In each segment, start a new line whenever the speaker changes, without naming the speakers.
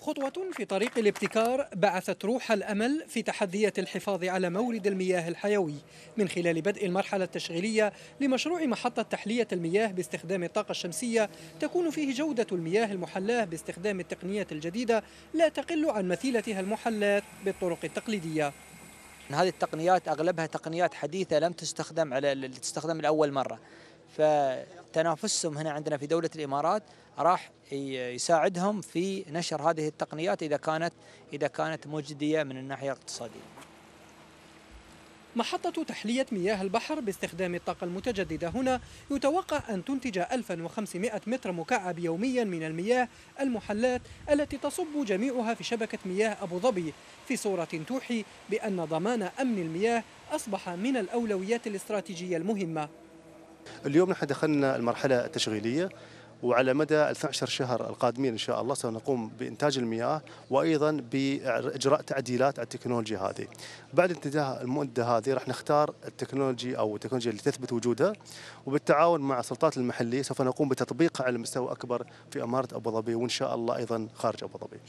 خطوة في طريق الابتكار بعثت روح الأمل في تحدية الحفاظ على مورد المياه الحيوي من خلال بدء المرحلة التشغيلية لمشروع محطة تحلية المياه باستخدام الطاقة الشمسية تكون فيه جودة المياه المحلاة باستخدام التقنيات الجديدة لا تقل عن مثيلتها المحلات بالطرق التقليدية هذه
التقنيات أغلبها تقنيات حديثة لم تستخدم على تستخدم لأول مرة فتنافسهم هنا عندنا في دولة الإمارات راح يساعدهم في نشر هذه التقنيات إذا كانت إذا كانت مجدية من الناحية الاقتصادية
محطة تحلية مياه البحر باستخدام الطاقة المتجددة هنا يتوقع أن تنتج 1500 متر مكعب يوميا من المياه المحلات التي تصب جميعها في شبكة مياه أبو ظبي في صورة توحي بأن ضمان أمن المياه أصبح من الأولويات الاستراتيجية المهمة
اليوم نحن دخلنا المرحلة التشغيلية وعلى مدى 12 شهر القادمين ان شاء الله سنقوم بانتاج المياه وايضا باجراء تعديلات على التكنولوجيا هذه. بعد انتهاء المده هذه راح نختار التكنولوجي او التكنولوجيا اللي تثبت وجودها وبالتعاون مع السلطات المحليه سوف نقوم بتطبيقها على مستوى اكبر في اماره ابو ظبي وان شاء الله ايضا خارج ابو ظبي.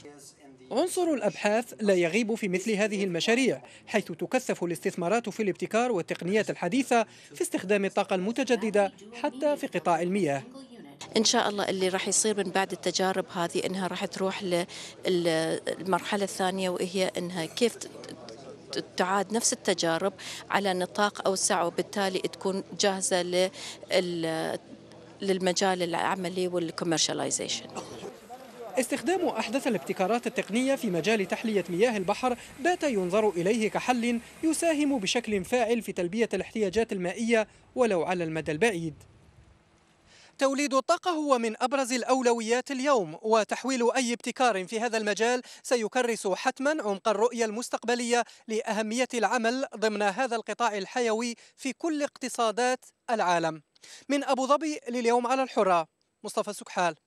عنصر الأبحاث لا يغيب في مثل هذه المشاريع حيث تكثف الاستثمارات في الابتكار والتقنيات الحديثة في استخدام الطاقة المتجددة حتى في قطاع المياه
ان شاء الله اللي راح يصير من بعد التجارب هذه انها راح تروح للمرحله الثانيه وهي انها كيف تعاد نفس التجارب على نطاق اوسع وبالتالي تكون جاهزه للمجال العملي والكوميرشاليزيشن
استخدام أحدث الابتكارات التقنية في مجال تحلية مياه البحر بات ينظر إليه كحل يساهم بشكل فاعل في تلبية الاحتياجات المائية ولو على المدى البعيد توليد الطاقة هو من أبرز الأولويات اليوم وتحويل أي ابتكار في هذا المجال سيكرس حتما عمق الرؤية المستقبلية لأهمية العمل ضمن هذا القطاع الحيوي في كل اقتصادات العالم من أبو ظبي لليوم على الحرة مصطفى سكحال